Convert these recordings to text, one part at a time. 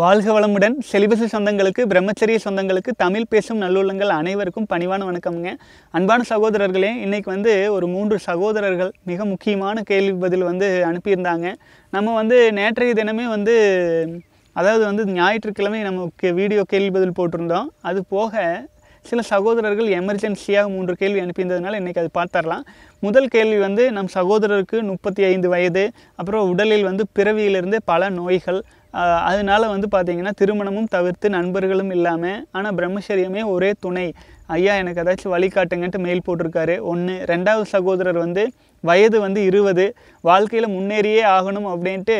வாழ்க வளமுடன் செலிபசி சொந்தங்களுக்கு பிரம்மச்சரிய சொந்தங்களுக்கு தமிழ் பேசும் நல்லுள்ளங்கள் அனைவருக்கும் பணிவான வணக்கம்ங்க அன்பான சகோதரர்களே இன்றைக்கி வந்து ஒரு மூன்று சகோதரர்கள் மிக முக்கியமான கேள்வி பதில் வந்து அனுப்பியிருந்தாங்க நம்ம வந்து நேற்றைய தினமே வந்து அதாவது வந்து ஞாயிற்றுக்கிழமை நமக்கு வீடியோ கேள்வி பதில் போட்டிருந்தோம் அது போக சில சகோதரர்கள் எமர்ஜென்சியாக மூன்று கேள்வி அனுப்பியிருந்ததுனால இன்றைக்கி அது பார்த்துடலாம் முதல் கேள்வி வந்து நம் சகோதரருக்கு முப்பத்தி ஐந்து வயது அப்புறம் உடலில் வந்து பிறவியிலிருந்து பல நோய்கள் அதனால் வந்து பார்த்திங்கன்னா திருமணமும் தவிர்த்து நண்பர்களும் இல்லாமல் ஆனால் பிரம்மச்சரியமே ஒரே துணை ஐயா எனக்கு ஏதாச்சும் வழிகாட்டுங்கன்ட்டு மெயில் போட்டிருக்காரு ஒன்று ரெண்டாவது சகோதரர் வந்து வயது வந்து இருபது வாழ்க்கையில் முன்னேறியே ஆகணும் அப்படின்ட்டு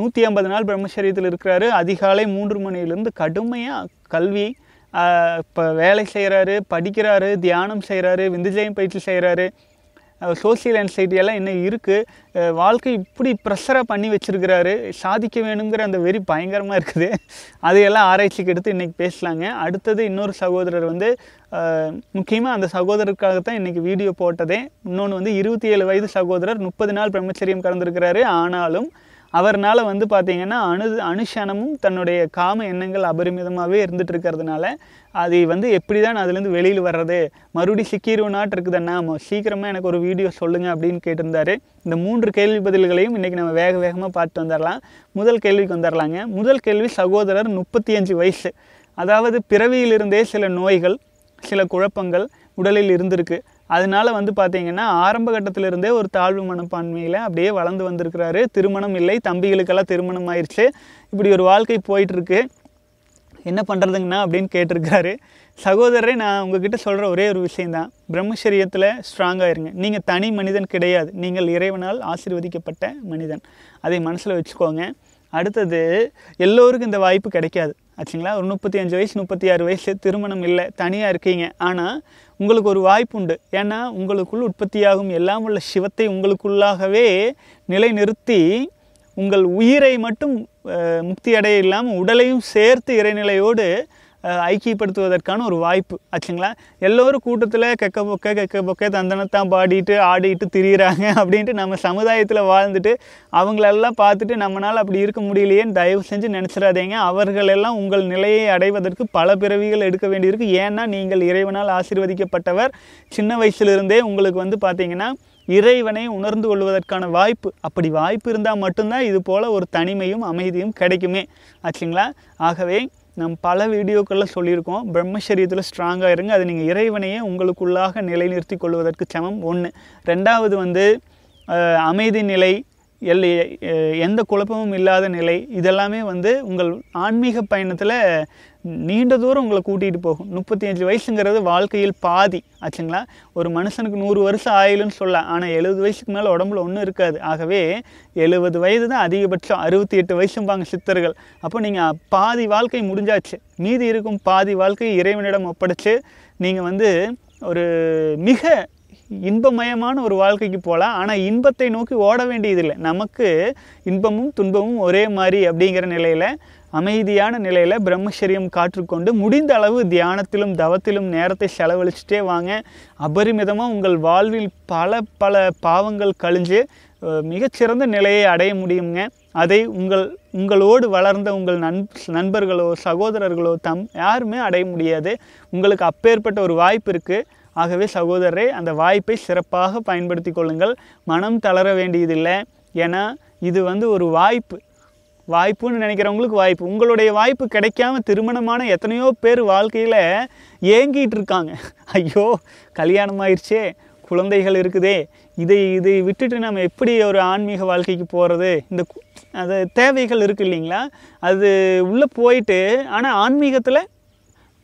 நூற்றி ஐம்பது நாள் பிரம்மச்சரியத்தில் இருக்கிறாரு அதிகாலை மூன்று மணியிலிருந்து கடுமையாக கல்வி இப்போ வேலை செய்கிறாரு படிக்கிறாரு தியானம் செய்கிறாரு விந்துஜயம் பயிற்சி செய்கிறாரு சோசியல் அன்சைட்டி எல்லாம் இன்னும் இருக்குது வாழ்க்கை இப்படி ப்ரெஷராக பண்ணி வச்சுருக்கிறாரு சாதிக்க வேணுங்கிற அந்த வெறி பயங்கரமாக இருக்குது அதையெல்லாம் ஆராய்ச்சிக்கு எடுத்து இன்றைக்கி பேசலாங்க அடுத்தது இன்னொரு சகோதரர் வந்து முக்கியமாக அந்த சகோதரருக்காக தான் இன்றைக்கி வீடியோ போட்டதே இன்னொன்று வந்து இருபத்தி ஏழு வயது சகோதரர் முப்பது நாள் பிரம்மச்சரியம் கலந்துருக்கிறாரு ஆனாலும் அவர்னால் வந்து பார்த்திங்கன்னா அணு அனுஷனமும் தன்னுடைய காம எண்ணங்கள் அபரிமிதமாகவே இருந்துகிட்டு இருக்கிறதுனால அது வந்து எப்படி தான் அதுலேருந்து வெளியில் வர்றது மறுபடியும் நாட்டு இருக்குதுன்னா சீக்கிரமாக எனக்கு ஒரு வீடியோ சொல்லுங்கள் அப்படின்னு கேட்டிருந்தாரு இந்த மூன்று கேள்வி பதில்களையும் இன்றைக்கி நம்ம வேக வேகமாக பார்த்து வந்துடலாம் முதல் கேள்விக்கு வந்துடலாங்க முதல் கேள்வி சகோதரர் முப்பத்தி அஞ்சு வயசு அதாவது பிறவியிலிருந்தே சில நோய்கள் சில குழப்பங்கள் உடலில் இருந்திருக்கு அதனால வந்து பார்த்தீங்கன்னா ஆரம்ப கட்டத்திலிருந்தே ஒரு தாழ்வு மனப்பான்மையில் அப்படியே வளர்ந்து வந்திருக்கிறாரு திருமணம் இல்லை தம்பிகளுக்கெல்லாம் திருமணம் ஆயிடுச்சு இப்படி ஒரு வாழ்க்கை போயிட்டுருக்கு என்ன பண்ணுறதுங்கண்ணா அப்படின்னு கேட்டிருக்காரு சகோதரரை நான் உங்ககிட்ட சொல்கிற ஒரே ஒரு விஷயந்தான் பிரம்மச்சரியத்தில் ஸ்ட்ராங்காக இருங்க நீங்கள் தனி மனிதன் கிடையாது நீங்கள் இறைவனால் ஆசிர்வதிக்கப்பட்ட மனிதன் அதை மனசில் வச்சுக்கோங்க அடுத்தது எல்லோருக்கும் இந்த வாய்ப்பு கிடைக்காது ஆச்சுங்களா ஒரு முப்பத்தி அஞ்சு வயசு முப்பத்தி ஆறு வயசு திருமணம் இல்லை தனியாக இருக்கீங்க ஆனால் உங்களுக்கு ஒரு வாய்ப்பு உண்டு ஏன்னா உங்களுக்குள் உற்பத்தியாகும் எல்லாம் உள்ள சிவத்தை உங்களுக்குள்ளாகவே நிலைநிறுத்தி உங்கள் உயிரை மட்டும் முக்தி அடைய இல்லாமல் உடலையும் சேர்த்து இறைநிலையோடு ஐக்கியப்படுத்துவதற்கான ஒரு வாய்ப்பு ஆச்சுங்களா எல்லோரும் கூட்டத்தில் கெக்க பொக்க கெக்க பொக்க தந்தனத்தான் பாடிட்டு ஆடிட்டு திரியிறாங்க அப்படின்ட்டு நம்ம சமுதாயத்தில் வாழ்ந்துட்டு அவங்களெல்லாம் பார்த்துட்டு நம்மளால் அப்படி இருக்க முடியலையேன்னு தயவு செஞ்சு நினச்சிடாதீங்க அவர்களெல்லாம் உங்கள் நிலையை அடைவதற்கு பல பிறவிகள் எடுக்க வேண்டியிருக்கு ஏன்னா நீங்கள் இறைவனால் ஆசீர்வதிக்கப்பட்டவர் சின்ன வயசுலேருந்தே உங்களுக்கு வந்து பார்த்திங்கன்னா இறைவனை உணர்ந்து கொள்வதற்கான வாய்ப்பு அப்படி வாய்ப்பு இருந்தால் மட்டும்தான் இது போல் ஒரு தனிமையும் அமைதியும் கிடைக்குமே ஆச்சுங்களா ஆகவே நம் பல வீடியோக்களில் சொல்லியிருக்கோம் பிரம்மசரீரத்தில் ஸ்ட்ராங்காக இருங்க அது நீங்கள் இறைவனையே உங்களுக்குள்ளாக நிலைநிறுத்தி கொள்வதற்கு சமம் ஒன்று ரெண்டாவது வந்து அமைதி நிலை எல்லை எந்த குழப்பமும் இல்லாத நிலை இதெல்லாமே வந்து உங்கள் ஆன்மீக பயணத்தில் நீண்ட தூரம் உங்களை கூட்டிகிட்டு போகும் முப்பத்தி அஞ்சு வயசுங்கிறது வாழ்க்கையில் பாதி ஆச்சுங்களா ஒரு மனுஷனுக்கு நூறு வருஷம் ஆயிலுன்னு சொல்ல ஆனால் எழுபது வயசுக்கு மேலே உடம்புல ஒன்றும் இருக்காது ஆகவே எழுபது வயது தான் அதிகபட்சம் அறுபத்தி எட்டு வயசும்பாங்க சித்தர்கள் அப்போ நீங்கள் பாதி வாழ்க்கை முடிஞ்சாச்சு மீதி இருக்கும் பாதி வாழ்க்கையை இறைவனிடம் ஒப்படைச்சு நீங்கள் வந்து ஒரு மிக இன்பமயமான ஒரு வாழ்க்கைக்கு போகலாம் ஆனால் இன்பத்தை நோக்கி ஓட வேண்டியதில்லை நமக்கு இன்பமும் துன்பமும் ஒரே மாதிரி அப்படிங்கிற நிலையில் அமைதியான நிலையில் பிரம்மச்சரியம் காற்றுக்கொண்டு முடிந்த அளவு தியானத்திலும் தவத்திலும் நேரத்தை செலவழிச்சுட்டே வாங்க அபரிமிதமாக உங்கள் வாழ்வில் பல பல பாவங்கள் கழிஞ்சு மிகச்சிறந்த நிலையை அடைய முடியுங்க அதை உங்கள் உங்களோடு வளர்ந்த உங்கள் நண் நண்பர்களோ சகோதரர்களோ தம் யாருமே அடைய முடியாது உங்களுக்கு அப்பேற்பட்ட ஒரு வாய்ப்பு இருக்குது ஆகவே சகோதரரே அந்த வாய்ப்பை சிறப்பாக பயன்படுத்தி கொள்ளுங்கள் மனம் தளர வேண்டியதில்லை ஏன்னா இது வந்து ஒரு வாய்ப்பு வாய்ப்புன்னு நினைக்கிறவங்களுக்கு வாய்ப்பு உங்களுடைய வாய்ப்பு கிடைக்காம திருமணமான எத்தனையோ பேர் வாழ்க்கையில் ஏங்கிட்டு இருக்காங்க ஐயோ கல்யாணம் ஆயிடுச்சே குழந்தைகள் இருக்குதே இதை இதை விட்டுட்டு நம்ம எப்படி ஒரு ஆன்மீக வாழ்க்கைக்கு போகிறது இந்த அது தேவைகள் இருக்குது இல்லைங்களா அது உள்ளே போயிட்டு ஆனால் ஆன்மீகத்தில்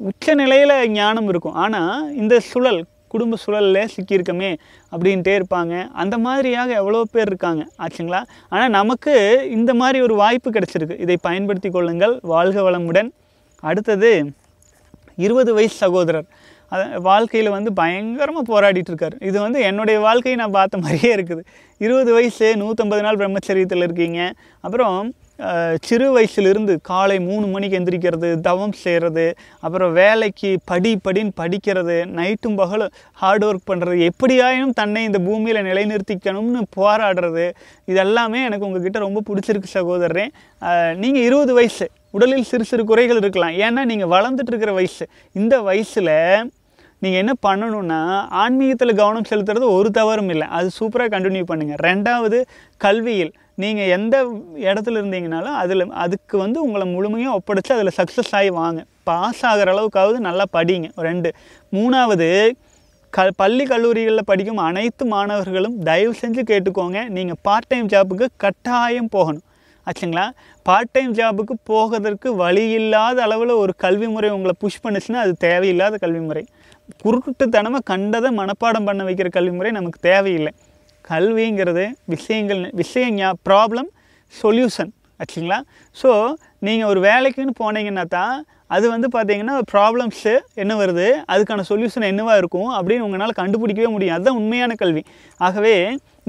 உச்ச நிலையில் ஞானம் இருக்கும் ஆனால் இந்த சுழல் குடும்ப சூழலில் சிக்கியிருக்கமே அப்படின்ட்டே இருப்பாங்க அந்த மாதிரியாக எவ்வளோ பேர் இருக்காங்க ஆச்சுங்களா ஆனால் நமக்கு இந்த மாதிரி ஒரு வாய்ப்பு கிடச்சிருக்கு இதை பயன்படுத்தி கொள்ளுங்கள் வாழ்க வளமுடன் அடுத்தது இருபது வயசு சகோதரர் வாழ்க்கையில் வந்து பயங்கரமாக போராடிட்டுருக்கார் இது வந்து என்னுடைய வாழ்க்கையை நான் பார்த்த மாதிரியே இருக்குது இருபது வயசு நூற்றம்பது நாள் பிரம்மச்சரியத்தில் இருக்கீங்க அப்புறம் சிறு வயசுலேருந்து காலை மூணு மணிக்கு எந்திரிக்கிறது தவம் செய்கிறது அப்புறம் வேலைக்கு படி படின்னு படிக்கிறது நைட்டும் பகலும் ஹார்ட் ஒர்க் பண்ணுறது எப்படியாயினும் தன்னை இந்த பூமியில் நிலைநிறுத்திக்கணும்னு போராடுறது இதெல்லாமே எனக்கு உங்ககிட்ட ரொம்ப பிடிச்சிருக்கு சகோதரரே நீங்கள் இருபது வயசு உடலில் சிறு சிறு குறைகள் இருக்கலாம் ஏன்னா நீங்கள் வளர்ந்துட்டு இருக்கிற வயசு இந்த வயசில் நீங்கள் என்ன பண்ணணும்னா ஆன்மீகத்தில் கவனம் செலுத்துறது ஒரு தவறும் இல்லை அது சூப்பராக கண்டினியூ பண்ணுங்கள் ரெண்டாவது கல்வியில் நீங்கள் எந்த இடத்துல இருந்தீங்கனாலும் அதில் அதுக்கு வந்து உங்களை முழுமையாக ஒப்படைச்சு அதில் சக்ஸஸ் ஆகி வாங்க பாஸ் ஆகிற அளவுக்காவது நல்லா படிங்க ரெண்டு மூணாவது க பள்ளி கல்லூரிகளில் படிக்கும் அனைத்து மாணவர்களும் தயவு செஞ்சு கேட்டுக்கோங்க நீங்கள் பார்ட் டைம் ஜாப்புக்கு கட்டாயம் போகணும் ஆச்சுங்களா பார்ட் டைம் ஜாபுக்கு போகிறதற்கு வழி இல்லாத அளவில் ஒரு கல்வி முறை உங்களை புஷ் பண்ணுச்சுன்னா அது தேவையில்லாத கல்வி முறை குருட்டுத்தனமாக கண்டதை மனப்பாடம் பண்ண வைக்கிற கல்வி முறை நமக்கு தேவையில்லை கல்விங்கிறது விஷயங்கள் விஷயங்க ப்ராப்ளம் சொல்யூஷன் ஆச்சுங்களா ஸோ நீங்கள் ஒரு வேலைக்குன்னு போனீங்கன்னா தான் அது வந்து பார்த்தீங்கன்னா ப்ராப்ளம்ஸு என்ன வருது அதுக்கான சொல்யூஷன் என்னவாக இருக்கும் அப்படின்னு உங்களால் கண்டுபிடிக்கவே முடியும் அதுதான் உண்மையான கல்வி ஆகவே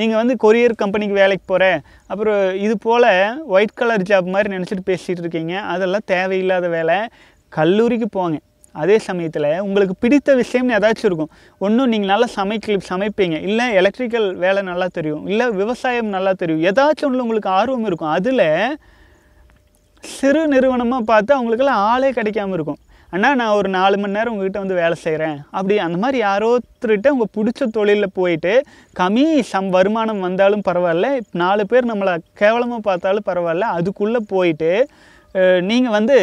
நீங்கள் வந்து கொரியர் கம்பெனிக்கு வேலைக்கு போகிற அப்புறம் இது போல் ஒயிட் கலர் ஜாப் மாதிரி நினச்சிட்டு பேசிகிட்டு இருக்கீங்க அதெல்லாம் தேவையில்லாத வேலை கல்லூரிக்கு போங்க அதே சமயத்தில் உங்களுக்கு பிடித்த விஷயம்னு ஏதாச்சும் இருக்கும் ஒன்றும் நீங்கள் நல்லா சமைக்க சமைப்பீங்க இல்லை எலக்ட்ரிக்கல் வேலை நல்லா தெரியும் இல்லை விவசாயம் நல்லா தெரியும் ஏதாச்சும் ஒன்று உங்களுக்கு ஆர்வம் இருக்கும் அதில் சிறு நிறுவனமாக பார்த்து அவங்களுக்கெல்லாம் ஆளே கிடைக்காம இருக்கும் அண்ணா நான் ஒரு நாலு மணி நேரம் உங்ககிட்ட வந்து வேலை செய்கிறேன் அப்படி அந்த மாதிரி யாரோ யாரோத்தர்கிட்ட உங்கள் பிடிச்ச தொழிலில் போயிட்டு கம்மி சம் வருமானம் வந்தாலும் பரவாயில்ல நாலு பேர் நம்மளை கேவலமாக பார்த்தாலும் பரவாயில்ல அதுக்குள்ளே போயிட்டு நீங்கள் வந்து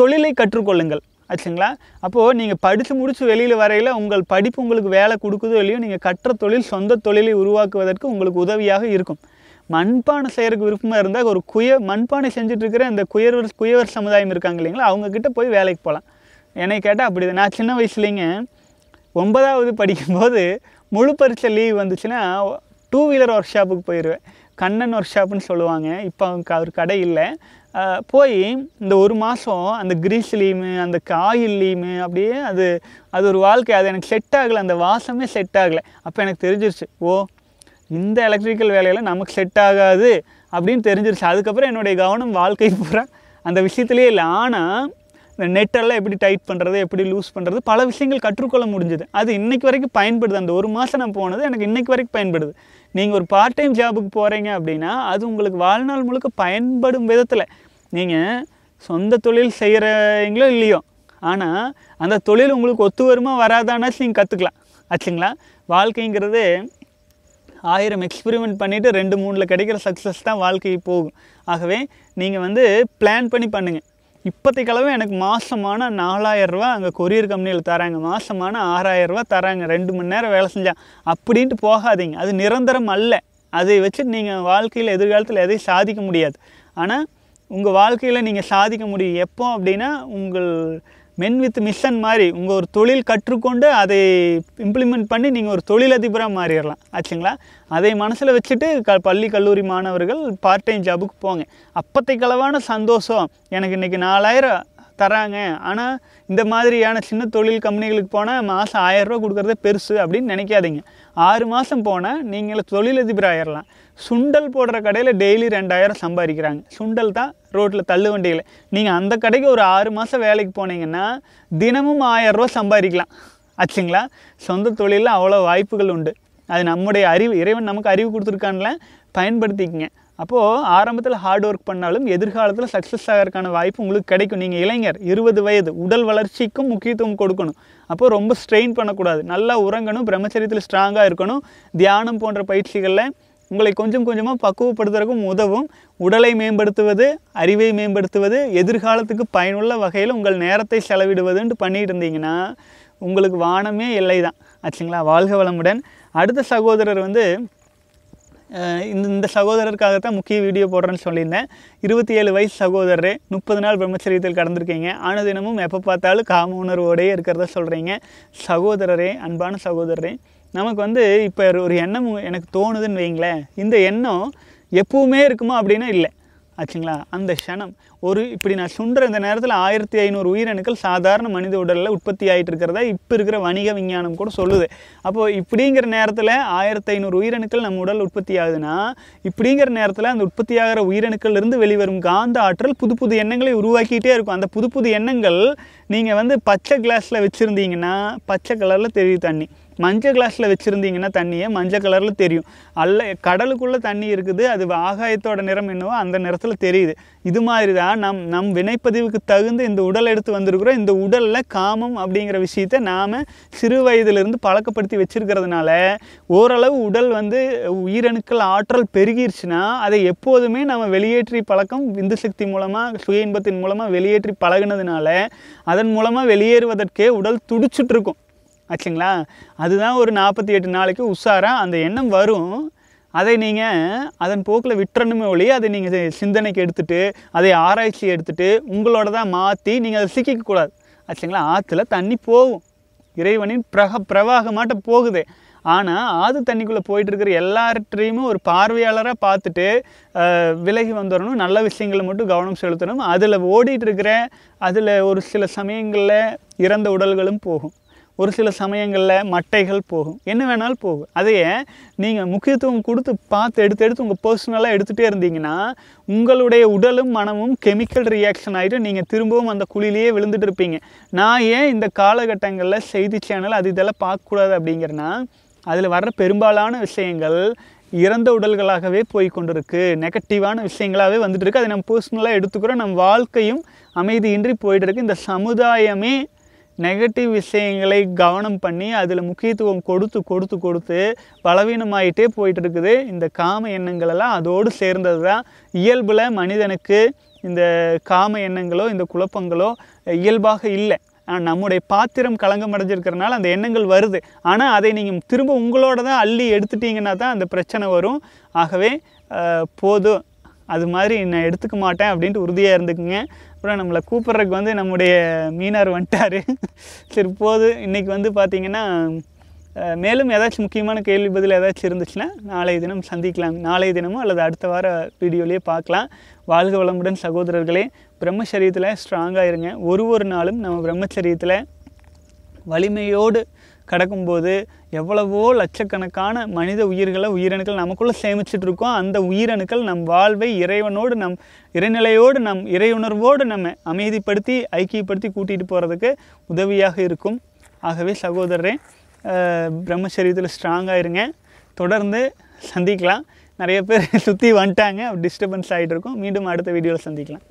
தொழிலை கற்றுக்கொள்ளுங்கள் ஆச்சுங்களா அப்போது நீங்கள் படித்து முடித்து வெளியில் வரையில் உங்கள் படிப்பு உங்களுக்கு வேலை கொடுக்குதோ இல்லையோ நீங்கள் கற்ற தொழில் சொந்த தொழிலை உருவாக்குவதற்கு உங்களுக்கு உதவியாக இருக்கும் மண்பானை செய்கிறதுக்கு விருப்பமாக இருந்தால் ஒரு குய மண்பானை செஞ்சுட்ருக்கிற இந்த குயர்வர் குயவர் சமுதாயம் இருக்காங்க இல்லைங்களா அவங்கக்கிட்ட போய் வேலைக்கு போகலாம் என்னை கேட்டால் அப்படி நான் சின்ன வயசுலேங்க ஒன்பதாவது படிக்கும்போது முழு பரிசை லீவ் வந்துச்சுன்னா டூ வீலர் ஒர்க் ஷாப்புக்கு போயிடுவேன் கண்ணன் ஒர்க் ஷாப்புன்னு சொல்லுவாங்க இப்போ அவங்க அவர் கடை இல்லை போய் இந்த ஒரு மாதம் அந்த கிரீஸ்லேயுமே அந்த காயில்லையுமே அப்படியே அது அது ஒரு வாழ்க்கை அது எனக்கு செட் ஆகலை அந்த வாசமே செட் ஆகலை அப்போ எனக்கு தெரிஞ்சிருச்சு ஓ இந்த எலக்ட்ரிக்கல் வேலையில் நமக்கு செட் ஆகாது அப்படின்னு தெரிஞ்சிருச்சு அதுக்கப்புறம் என்னுடைய கவனம் வாழ்க்கை பூரா அந்த விஷயத்துலேயே இல்லை ஆனால் இந்த நெட்டெல்லாம் எப்படி டைட் பண்ணுறது எப்படி லூஸ் பண்ணுறது பல விஷயங்கள் கற்றுக்கொள்ள முடிஞ்சுது அது இன்றைக்கு வரைக்கும் பயன்படுது அந்த ஒரு மாதம் நான் போனது எனக்கு இன்றைக்கு வரைக்கும் பயன்படுது நீங்கள் ஒரு பார்ட் டைம் ஜாபுக்கு போகிறீங்க அப்படின்னா அது உங்களுக்கு வாழ்நாள் முழுக்க பயன்படும் விதத்தில் நீங்கள் சொந்த தொழில் செய்கிறீங்களோ இல்லையோ ஆனால் அந்த தொழில் உங்களுக்கு ஒத்து வருமா வராதானாச்சும் நீங்கள் கற்றுக்கலாம் ஆச்சுங்களா வாழ்க்கைங்கிறது ஆயிரம் எக்ஸ்பிரிமெண்ட் பண்ணிவிட்டு ரெண்டு மூணில் கிடைக்கிற சக்ஸஸ் தான் வாழ்க்கை போகும் ஆகவே நீங்கள் வந்து பிளான் பண்ணி பண்ணுங்கள் இப்போதைக்களவு எனக்கு மாதமான நாலாயிரரூவா அங்கே கொரியர் கம்பெனியில் தராங்க மாதமான ஆறாயிரரூவா தராங்க ரெண்டு மணி நேரம் வேலை செஞ்சால் அப்படின்ட்டு போகாதீங்க அது நிரந்தரம் அல்ல அதை வச்சு நீங்கள் வாழ்க்கையில் எதிர்காலத்தில் எதையும் சாதிக்க முடியாது ஆனால் உங்கள் வாழ்க்கையில் நீங்கள் சாதிக்க முடியும் எப்போ அப்படின்னா உங்கள் மென் வித் மிஷன் மாதிரி உங்கள் ஒரு தொழில் கற்றுக்கொண்டு அதை இம்ப்ளிமெண்ட் பண்ணி நீங்கள் ஒரு தொழிலதிபராக மாறிடலாம் ஆச்சுங்களா அதை மனசில் வச்சுட்டு க பள்ளி கல்லூரி மாணவர்கள் பார்ட் டைம் ஜாபுக்கு போங்க அப்பத்தைக்களவான சந்தோஷம் எனக்கு இன்றைக்கி நாலாயிரம் தராங்க ஆனால் இந்த மாதிரியான சின்ன தொழில் கம்பெனிகளுக்கு போனால் மாதம் ரூபா கொடுக்குறதே பெருசு அப்படின்னு நினைக்காதீங்க ஆறு மாதம் போனால் நீங்கள் தொழிலதிபர் ஆயிடலாம் சுண்டல் போடுற கடையில் டெய்லி ரெண்டாயிரம் சம்பாதிக்கிறாங்க சுண்டல் தான் ரோட்டில் தள்ளு வண்டியில் நீங்கள் அந்த கடைக்கு ஒரு ஆறு மாதம் வேலைக்கு போனீங்கன்னா தினமும் ஆயரூவா சம்பாதிக்கலாம் ஆச்சுங்களா சொந்த தொழிலில் அவ்வளோ வாய்ப்புகள் உண்டு அது நம்முடைய அறிவு இறைவன் நமக்கு அறிவு கொடுத்துருக்கான்ல பயன்படுத்திக்கங்க அப்போது ஆரம்பத்தில் ஹார்ட் ஒர்க் பண்ணாலும் எதிர்காலத்தில் சக்ஸஸ் ஆகிறதுக்கான வாய்ப்பு உங்களுக்கு கிடைக்கும் நீங்கள் இளைஞர் இருபது வயது உடல் வளர்ச்சிக்கும் முக்கியத்துவம் கொடுக்கணும் அப்போது ரொம்ப ஸ்ட்ரெயின் பண்ணக்கூடாது நல்லா உறங்கணும் பிரம்மச்சரியத்தில் ஸ்ட்ராங்காக இருக்கணும் தியானம் போன்ற பயிற்சிகளில் உங்களை கொஞ்சம் கொஞ்சமாக பக்குவப்படுத்துறதுக்கும் உதவும் உடலை மேம்படுத்துவது அறிவை மேம்படுத்துவது எதிர்காலத்துக்கு பயனுள்ள வகையில் உங்கள் நேரத்தை செலவிடுவதுன்ட்டு பண்ணிகிட்டு இருந்தீங்கன்னா உங்களுக்கு வானமே இல்லை தான் ஆச்சுங்களா வாழ்க வளமுடன் அடுத்த சகோதரர் வந்து இந்த இந்த சகோதரருக்காகத்தான் முக்கிய வீடியோ போடுறேன்னு சொல்லியிருந்தேன் இருபத்தி ஏழு வயசு சகோதரர் முப்பது நாள் பிரம்மச்சரியத்தில் கடந்திருக்கீங்க ஆனதினமும் எப்போ பார்த்தாலும் காம உணர்வோடையே இருக்கிறத சொல்கிறீங்க சகோதரரே அன்பான சகோதரரே நமக்கு வந்து இப்போ ஒரு எண்ணம் எனக்கு தோணுதுன்னு வைங்களேன் இந்த எண்ணம் எப்பவுமே இருக்குமா அப்படின்னா இல்லை ஆச்சுங்களா அந்த க்ஷணம் ஒரு இப்படி நான் சுண்டுற இந்த நேரத்தில் ஆயிரத்தி ஐநூறு உயிரணுக்கள் சாதாரண மனித உடலில் உற்பத்தி ஆகிட்டு இருக்கிறதா இப்போ இருக்கிற வணிக விஞ்ஞானம் கூட சொல்லுது அப்போது இப்படிங்கிற நேரத்தில் ஆயிரத்தி ஐநூறு உயிரணுக்கள் நம்ம உடல் உற்பத்தி ஆகுதுன்னா இப்படிங்கிற நேரத்தில் அந்த உற்பத்தி ஆகிற உயிரணுக்கள்லேருந்து வெளிவரும் காந்த ஆற்றல் புது புது எண்ணங்களை உருவாக்கிட்டே இருக்கும் அந்த புது புது எண்ணங்கள் நீங்கள் வந்து பச்சை கிளாஸில் வச்சுருந்தீங்கன்னா பச்சை கலரில் தெரியும் தண்ணி மஞ்சள் கிளாஸில் வச்சுருந்தீங்கன்னா தண்ணியை மஞ்சள் கலரில் தெரியும் அல்ல கடலுக்குள்ளே தண்ணி இருக்குது அது ஆகாயத்தோட நிறம் என்னவோ அந்த நிறத்தில் தெரியுது இது மாதிரி தான் நம் நம் வினைப்பதிவுக்கு தகுந்த இந்த உடல் எடுத்து வந்திருக்கிறோம் இந்த உடலில் காமம் அப்படிங்கிற விஷயத்த நாம் சிறு வயதிலிருந்து பழக்கப்படுத்தி வச்சுருக்கிறதுனால ஓரளவு உடல் வந்து உயிரணுக்கள் ஆற்றல் பெருகிருச்சுன்னா அதை எப்போதுமே நம்ம வெளியேற்றி பழக்கம் விந்து சக்தி மூலமாக சுய இன்பத்தின் மூலமாக வெளியேற்றி பழகினதுனால அதன் மூலமாக வெளியேறுவதற்கே உடல் துடிச்சிட்ருக்கும் ஆச்சுங்களா அதுதான் ஒரு நாற்பத்தி எட்டு நாளைக்கு உஷாராக அந்த எண்ணம் வரும் அதை நீங்கள் அதன் போக்கில் விட்டுறணுமே ஒழி அதை நீங்கள் சிந்தனைக்கு எடுத்துகிட்டு அதை ஆராய்ச்சி எடுத்துகிட்டு உங்களோட தான் மாற்றி நீங்கள் அதை சிக்கிக்கக்கூடாது ஆச்சுங்களா ஆற்றுல தண்ணி போகும் இறைவனின் பிரக பிரவாகமாட்ட போகுது ஆனால் ஆது தண்ணிக்குள்ளே போயிட்டுருக்கிற எல்லார்ட்டையும் ஒரு பார்வையாளராக பார்த்துட்டு விலகி வந்துடணும் நல்ல விஷயங்களை மட்டும் கவனம் செலுத்தணும் அதில் ஓடிட்டுருக்கிற இருக்கிற அதில் ஒரு சில சமயங்களில் இறந்த உடல்களும் போகும் ஒரு சில சமயங்களில் மட்டைகள் போகும் என்ன வேணாலும் போகும் அதையே நீங்கள் முக்கியத்துவம் கொடுத்து பார்த்து எடுத்து எடுத்து உங்கள் பர்சனலாக எடுத்துகிட்டே இருந்தீங்கன்னா உங்களுடைய உடலும் மனமும் கெமிக்கல் ரியாக்ஷன் ஆகிட்டு நீங்கள் திரும்பவும் அந்த குழிலேயே விழுந்துட்டு இருப்பீங்க நான் ஏன் இந்த காலகட்டங்களில் செய்தி சேனல் அது இதெல்லாம் பார்க்கக்கூடாது அப்படிங்கிறனா அதில் வர்ற பெரும்பாலான விஷயங்கள் இறந்த உடல்களாகவே போய் கொண்டிருக்கு நெகட்டிவான விஷயங்களாகவே வந்துட்டு இருக்குது அதை நம்ம பர்சனலாக எடுத்துக்கிறோம் நம் வாழ்க்கையும் அமைதியின்றி போயிட்டு இருக்கு இந்த சமுதாயமே நெகட்டிவ் விஷயங்களை கவனம் பண்ணி அதில் முக்கியத்துவம் கொடுத்து கொடுத்து கொடுத்து பலவீனமாயிட்டே போயிட்டு இருக்குது இந்த காம எண்ணங்கள் எல்லாம் அதோடு சேர்ந்தது தான் இயல்பில் மனிதனுக்கு இந்த காம எண்ணங்களோ இந்த குழப்பங்களோ இயல்பாக இல்லை ஆனால் நம்முடைய பாத்திரம் களங்கம் அடைஞ்சிருக்கிறனால அந்த எண்ணங்கள் வருது ஆனால் அதை நீங்கள் திரும்ப உங்களோட தான் அள்ளி எடுத்துட்டிங்கன்னா தான் அந்த பிரச்சனை வரும் ஆகவே போதும் அது மாதிரி நான் எடுத்துக்க மாட்டேன் அப்படின்ட்டு உறுதியாக இருந்துக்குங்க அப்புறம் நம்மளை கூப்பிட்றதுக்கு வந்து நம்முடைய மீனார் வந்துட்டார் சரி போது இன்றைக்கி வந்து பார்த்திங்கன்னா மேலும் ஏதாச்சும் முக்கியமான கேள்வி பதில் ஏதாச்சும் இருந்துச்சுன்னா நாளைய தினம் சந்திக்கலாம் நாளைய தினமோ அல்லது அடுத்த வார வீடியோலேயே பார்க்கலாம் வாழ்க வளமுடன் சகோதரர்களே பிரம்மச்சரியத்தில் ஸ்ட்ராங்காக இருங்க ஒரு ஒரு நாளும் நம்ம பிரம்மச்சரியத்தில் வலிமையோடு கிடக்கும்போது எவ்வளவோ லட்சக்கணக்கான மனித உயிர்களை உயிரணுக்கள் நமக்குள்ளே சேமிச்சுட்டு இருக்கோம் அந்த உயிரணுக்கள் நம் வாழ்வை இறைவனோடு நம் இறைநிலையோடு நம் இறையுணர்வோடு நம்ம அமைதிப்படுத்தி ஐக்கியப்படுத்தி கூட்டிகிட்டு போகிறதுக்கு உதவியாக இருக்கும் ஆகவே சகோதரரே பிரம்மச்சரியத்தில் ஸ்ட்ராங்காக இருங்க தொடர்ந்து சந்திக்கலாம் நிறைய பேர் சுற்றி வந்துட்டாங்க டிஸ்டர்பன்ஸ் ஆகிட்டு இருக்கும் மீண்டும் அடுத்த வீடியோவில் சந்திக்கலாம்